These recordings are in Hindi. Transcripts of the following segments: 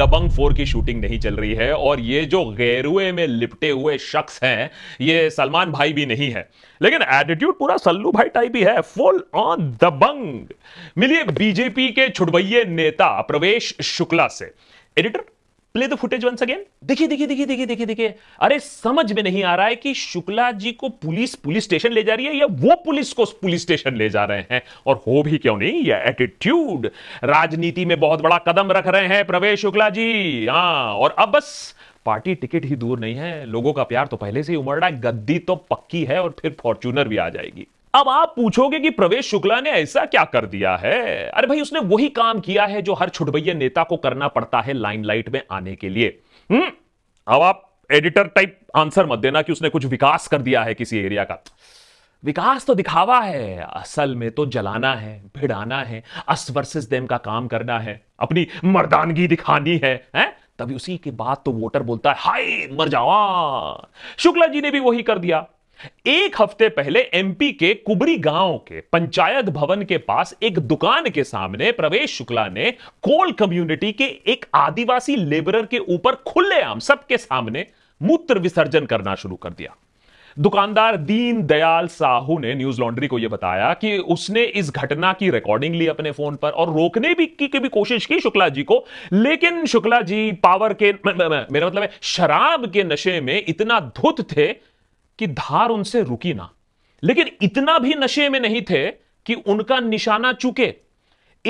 दबंग फोर की शूटिंग नहीं चल रही है और ये जो गैरुए में लिपटे हुए शख्स हैं ये सलमान भाई भी नहीं है लेकिन एटीट्यूड पूरा सल्लू भाई टाइप ही है फुल ऑन दबंग मिलिए बीजेपी के छुड़वैये नेता प्रवेश शुक्ला से editor play the footage once again देखिए देखिए देखिए देखिए देखिए देखिए अरे समझ में नहीं आ रहा है कि शुक्ला जी को पुलिस पुलिस स्टेशन ले जा रही है या वो पुलिस को पुलिस स्टेशन ले जा रहे हैं और हो भी क्यों नहीं ये एटीट्यूड राजनीति में बहुत बड़ा कदम रख रहे हैं प्रवेश शुक्ला जी हाँ और अब बस पार्टी टिकट ही दूर नहीं है लोगों का प्यार तो पहले से ही उमड़ रहा है गद्दी तो पक्की है और फिर फॉर्चूनर भी आ जाएगी अब आप पूछोगे कि प्रवेश शुक्ला ने ऐसा क्या कर दिया है अरे भाई उसने वही काम किया है जो हर छुटबैया नेता को करना पड़ता है लाइमलाइट में आने के लिए हम्म अब आप एडिटर टाइप आंसर मत देना कि उसने कुछ विकास कर दिया है किसी एरिया का विकास तो दिखावा है असल में तो जलाना है भिड़ाना है अस वर्सेस देम का काम करना है अपनी मर्दानगी दिखानी है है? तभी उसी के बाद तो वोटर बोलता है हाय मर जावा हाँ। शुक्ला जी ने भी वही कर दिया एक हफ्ते पहले एमपी के कुबरी गांव के पंचायत भवन के पास एक दुकान के सामने प्रवेश शुक्ला ने कोल कम्युनिटी के एक आदिवासी लेबरर के ऊपर खुलेआम सबके सामने मूत्र विसर्जन करना शुरू कर दिया दुकानदार दीन दयाल साहू ने न्यूज लॉन्ड्री को यह बताया कि उसने इस घटना की रिकॉर्डिंग ली अपने फोन पर और रोकने भी की, की भी कोशिश की शुक्ला जी को लेकिन शुक्ला जी पावर के मेरा मतलब है शराब के नशे में इतना धुत थे कि धार उनसे रुकी ना लेकिन इतना भी नशे में नहीं थे कि उनका निशाना चूके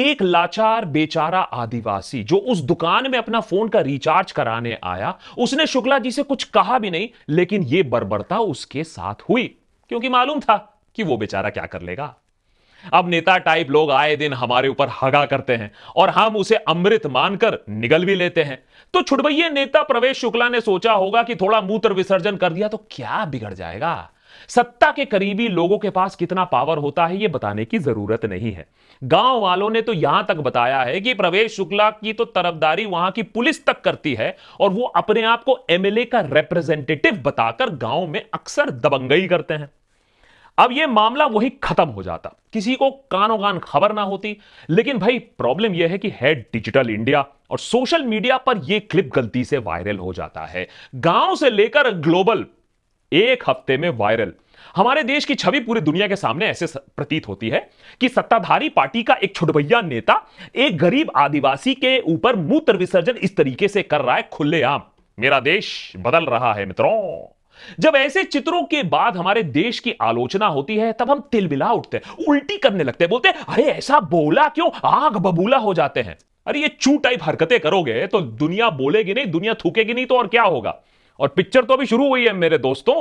एक लाचार बेचारा आदिवासी जो उस दुकान में अपना फोन का रिचार्ज कराने आया उसने शुक्ला जी से कुछ कहा भी नहीं लेकिन यह बर्बरता उसके साथ हुई क्योंकि मालूम था कि वो बेचारा क्या कर लेगा अब नेता टाइप लोग आए दिन हमारे ऊपर हगा करते हैं और हम उसे अमृत मानकर निगल भी लेते हैं तो छुटबैये नेता प्रवेश शुक्ला ने सोचा होगा कि थोड़ा मूत्र विसर्जन कर दिया तो क्या बिगड़ जाएगा सत्ता के करीबी लोगों के पास कितना पावर होता है यह बताने की जरूरत नहीं है गांव वालों ने तो यहां तक बताया है कि प्रवेश शुक्ला की तो तरफदारी वहां की पुलिस तक करती है और वो अपने आप को एमएलए का रिप्रेजेंटेटिव बताकर गांव में अक्सर दबंगई करते हैं अब यह मामला वही खत्म हो जाता किसी को कानो कान खबर ना होती लेकिन भाई प्रॉब्लम यह है कि है डिजिटल इंडिया और सोशल मीडिया पर यह क्लिप गलती से वायरल हो जाता है गांव से लेकर ग्लोबल एक हफ्ते में वायरल हमारे देश की छवि पूरी दुनिया के सामने ऐसे प्रतीत होती है कि सत्ताधारी पार्टी का एक छुटभैया नेता एक गरीब आदिवासी के ऊपर मूत्र विसर्जन इस तरीके से कर रहा है खुलेआम मेरा देश बदल रहा है मित्रों जब ऐसे चित्रों के बाद हमारे देश की आलोचना होती है तब हम तिलबिला उठते हैं उल्टी करने लगते हैं बोलते हैं अरे ऐसा बोला क्यों आग बबूला हो जाते हैं अरे ये चू टाइप हरकतें करोगे तो दुनिया बोलेगी नहीं दुनिया थूकेगी नहीं तो और क्या होगा और पिक्चर तो अभी शुरू हुई है मेरे दोस्तों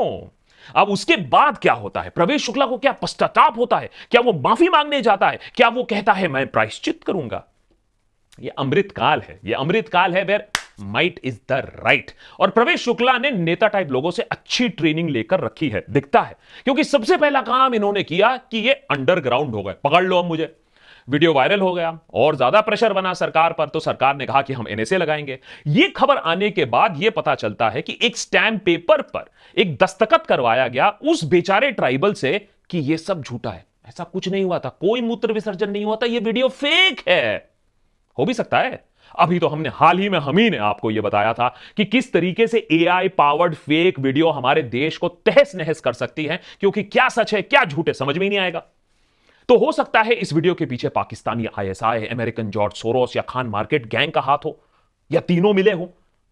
अब उसके बाद क्या होता है प्रवेश शुक्ला को क्या पश्चाताप होता है क्या वो माफी मांगने जाता है क्या वो कहता है मैं प्रायश्चित करूंगा ये अमृत काल है ये अमृत काल है where might is the right और प्रवेश शुक्ला ने नेता टाइप लोगों से अच्छी ट्रेनिंग लेकर रखी है दिखता है क्योंकि सबसे पहला काम इन्होंने किया कि ये अंडरग्राउंड हो गए पकड़ लो अब मुझे वीडियो वायरल हो गया और ज्यादा प्रेशर बना सरकार पर तो सरकार ने कहा कि हम एनएसए लगाएंगे ये खबर आने के बाद यह पता चलता है कि एक स्टैम्प पेपर पर एक दस्तखत करवाया गया उस बेचारे ट्राइबल से कि यह सब झूठा है ऐसा कुछ नहीं हुआ था कोई मूत्र विसर्जन नहीं हुआ था यह वीडियो फेक है हो भी सकता है अभी तो हमने हाल ही में हम ही ने आपको यह बताया था कि किस तरीके से एआई पावर्ड फेक वीडियो हमारे देश को तहस नहस कर सकती है क्योंकि क्या सच है क्या झूठ है समझ में नहीं आएगा तो हो सकता है इस वीडियो के पीछे Pakistani ISI American George Soros या खान मार्केट गैंग का हाथ हो या तीनों मिले हों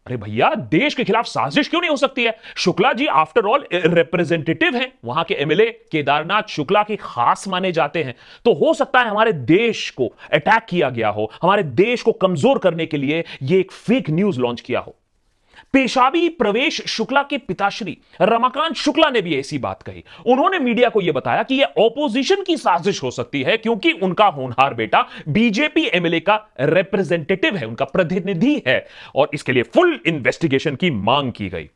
अरे भैया देश के खिलाफ साजिश क्यों नहीं हो सकती है Shukla ji after all representative हैं वहां के एमएलए केदारनाथ शुक्ला के खास माने जाते हैं तो हो सकता है हमारे देश को अटैक किया गया हो हमारे देश को कमजोर करने के लिए यह एक फेक न्यूज लॉन्च किया हो पेशाबी प्रवेश शुक्ला के पिताश्री रमाकांत शुक्ला ने भी ऐसी बात कही उन्होंने मीडिया को यह बताया कि यह ऑपोजिशन की साजिश हो सकती है क्योंकि उनका होनहार बेटा बीजेपी एमएलए का रिप्रेजेंटेटिव है उनका प्रतिनिधि है और इसके लिए फुल इन्वेस्टिगेशन की मांग की गई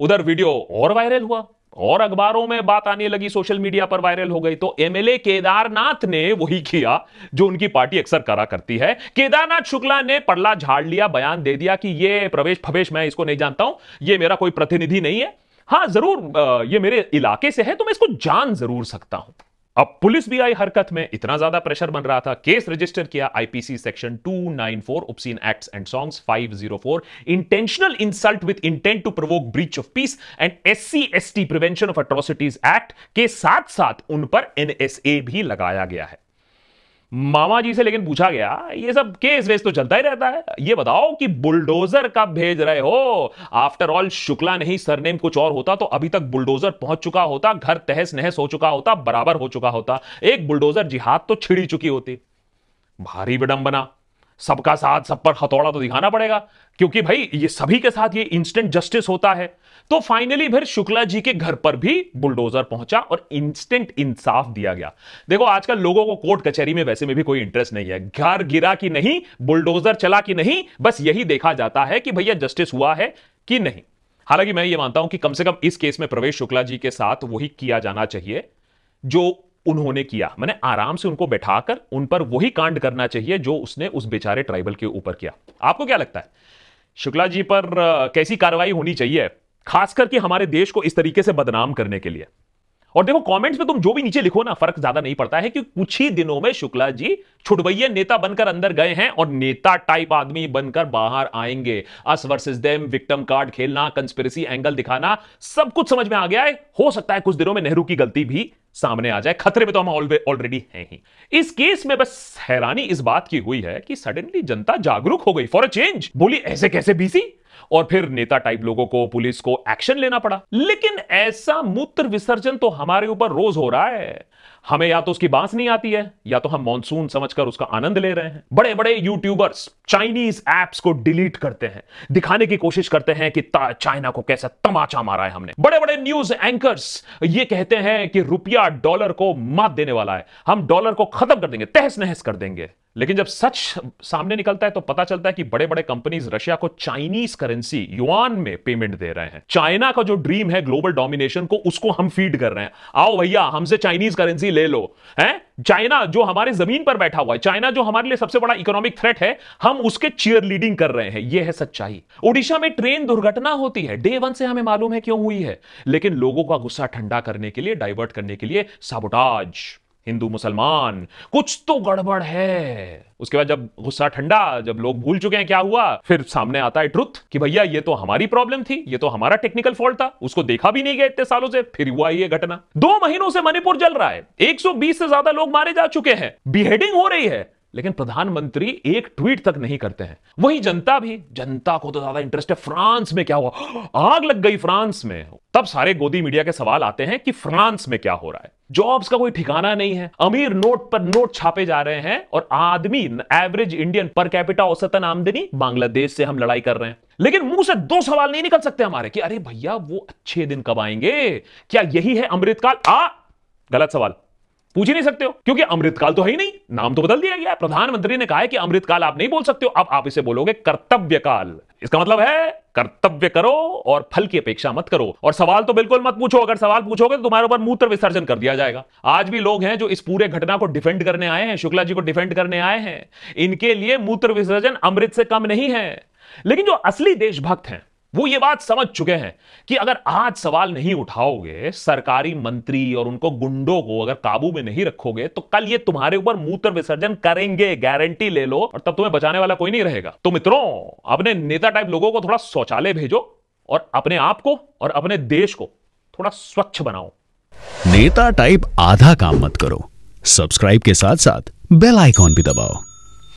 उधर वीडियो और वायरल हुआ और अखबारों में बात आने लगी सोशल मीडिया पर वायरल हो गई तो एमएलए केदारनाथ ने वही किया जो उनकी पार्टी अक्सर करा करती है केदारनाथ शुक्ला ने पड़ला झाड़ लिया बयान दे दिया कि ये प्रवेश फवेश मैं इसको नहीं जानता हूं ये मेरा कोई प्रतिनिधि नहीं है हाँ जरूर ये मेरे इलाके से है तो मैं इसको जान जरूर सकता हूं अब पुलिस भी आई हरकत में इतना ज्यादा प्रेशर बन रहा था केस रजिस्टर किया IPC section 294 obscene acts and songs 504 intentional insult with intent to provoke breach of peace and SC ST prevention of atrocities act के साथ साथ उन पर एनएसए भी लगाया गया है मामा जी से लेकिन पूछा गया ये सब केस वेस तो चलता ही रहता है ये बताओ कि बुलडोजर कब भेज रहे हो आफ्टर ऑल शुक्ला नहीं सरनेम कुछ और होता तो अभी तक बुलडोजर पहुंच चुका होता घर तहस नहस हो चुका होता बराबर हो चुका होता एक बुलडोजर जिहाद तो छिड़ी चुकी होती भारी विडंबना सबका साथ सब पर हथौड़ा तो दिखाना पड़ेगा क्योंकि भाई ये सभी के साथ ये इंस्टेंट जस्टिस होता है तो फाइनली फिर शुक्ला जी के घर पर भी बुलडोजर पहुंचा और इंस्टेंट इंसाफ दिया गया देखो आजकल लोगों को कोर्ट कचहरी में वैसे में भी कोई इंटरेस्ट नहीं है घर गिरा कि नहीं बुलडोजर चला कि नहीं बस यही देखा जाता है कि भैया जस्टिस हुआ है कि नहीं हालांकि मैं ये मानता हूं कि कम से कम इस केस में प्रवेश शुक्ला जी के साथ वही किया जाना चाहिए जो उन्होंने किया मैंने आराम से उनको बैठाकर उन पर वही कांड करना चाहिए जो उसने उस बेचारे ट्राइबल के ऊपर किया आपको क्या लगता है शुक्ला जी पर कैसी कार्रवाई होनी चाहिए खास करके हमारे देश को इस तरीके से बदनाम करने के लिए और देखो कमेंट्स में तुम जो भी नीचे लिखो ना फर्क ज्यादा नहीं पड़ता है कि कुछ ही दिनों में शुक्ला जी छुटवैये नेता बनकर अंदर गए हैं और नेता टाइप आदमी बनकर बाहर आएंगे us versus them victim card खेलना कंस्पिरेसी एंगल दिखाना सब कुछ समझ में आ गया है हो सकता है कुछ दिनों में नेहरू की गलती भी सामने आ जाए खतरे में तो हम ऑलरेडी हैं ही इस केस में बस हैरानी इस बात की हुई है कि सडनली जनता जागरूक हो गई फॉर अ चेंज बोली ऐसे कैसे बीसी और फिर नेता टाइप लोगों को पुलिस को एक्शन लेना पड़ा लेकिन ऐसा मूत्र विसर्जन तो हमारे ऊपर रोज हो रहा है हमें या तो उसकी बांस नहीं आती है या तो हम मानसून समझकर उसका आनंद ले रहे हैं बड़े बड़े यूट्यूबर्स चाइनीज एप्स को डिलीट करते हैं दिखाने की कोशिश करते हैं कि चाइना को कैसा तमाचा मारा है हमने बड़े बड़े न्यूज एंकर्स ये कहते हैं कि रुपया डॉलर को मात देने वाला है हम डॉलर को खत्म कर देंगे तहस नहस कर देंगे लेकिन जब सच सामने निकलता है तो पता चलता है कि बड़े बड़े कंपनीज रशिया को चाइनीज करेंसी युआन में पेमेंट दे रहे हैं चाइना का जो ड्रीम है ग्लोबल डोमिनेशन को उसको हम फीड कर रहे हैं आओ भैया हमसे चाइनीज करेंसी ले लो है चाइना जो हमारे जमीन पर बैठा हुआ है चाइना जो हमारे लिए सबसे बड़ा इकोनॉमिक थ्रेट है हम उसके चीयर लीडिंग कर रहे हैं यह है सच्चाई ओडिशा में ट्रेन दुर्घटना होती है डे वन से हमें मालूम है क्यों हुई है लेकिन लोगों का गुस्सा ठंडा करने के लिए डाइवर्ट करने के लिए साबोटाज हिंदू मुसलमान कुछ तो गड़बड़ है उसके बाद जब गुस्सा ठंडा जब लोग भूल चुके हैं क्या हुआ फिर सामने आता है ट्रुथ कि भैया ये तो हमारी प्रॉब्लम थी ये तो हमारा टेक्निकल फॉल्ट था उसको देखा भी नहीं गया इतने सालों से फिर हुआ ये घटना दो महीनों से मणिपुर जल रहा है एक से ज्यादा लोग मारे जा चुके हैं बिहेडिंग हो रही है लेकिन प्रधानमंत्री एक ट्वीट तक नहीं करते हैं वही जनता भी जनता को तो ज्यादा इंटरेस्ट है फ्रांस में क्या हुआ आग लग गई फ्रांस में तब सारे गोदी मीडिया के सवाल आते हैं कि फ्रांस में क्या हो रहा है जॉब्स का कोई ठिकाना नहीं है अमीर नोट पर नोट छापे जा रहे हैं और आदमी एवरेज इंडियन पर कैपिटा औसतन आमदनी बांग्लादेश से हम लड़ाई कर रहे हैं लेकिन मुंह से दो सवाल नहीं निकल सकते हमारे कि अरे भैया वो अच्छे दिन कब आएंगे क्या यही है अमृतकाल आ गलत सवाल पूछ ही नहीं सकते हो क्योंकि अमृतकाल तो है ही नहीं नाम तो बदल दिया गया प्रधानमंत्री ने कहा है कि अमृतकाल आप नहीं बोल सकते हो अब आप इसे बोलोगे कर्तव्य काल इसका मतलब है कर्तव्य करो और फल की अपेक्षा मत करो और सवाल तो बिल्कुल मत पूछो अगर सवाल पूछोगे तो तुम्हारे ऊपर मूत्र विसर्जन कर दिया जाएगा आज भी लोग हैं जो इस पूरे घटना को डिफेंड करने आए हैं शुक्ला जी को डिफेंड करने आए हैं इनके लिए मूत्र विसर्जन अमृत से कम नहीं है लेकिन जो असली देशभक्त हैं वो ये बात समझ चुके हैं कि अगर आज सवाल नहीं उठाओगे सरकारी मंत्री और उनको गुंडों को अगर काबू में नहीं रखोगे तो कल ये तुम्हारे ऊपर मूत्र विसर्जन करेंगे गारंटी ले लो और तब तुम्हें बचाने वाला कोई नहीं रहेगा तो मित्रों अपने नेता टाइप लोगों को थोड़ा शौचालय भेजो और अपने आप को और अपने देश को थोड़ा स्वच्छ बनाओ नेता टाइप आधा काम मत करो सब्सक्राइब के साथ साथ बेल आइकॉन भी दबाओ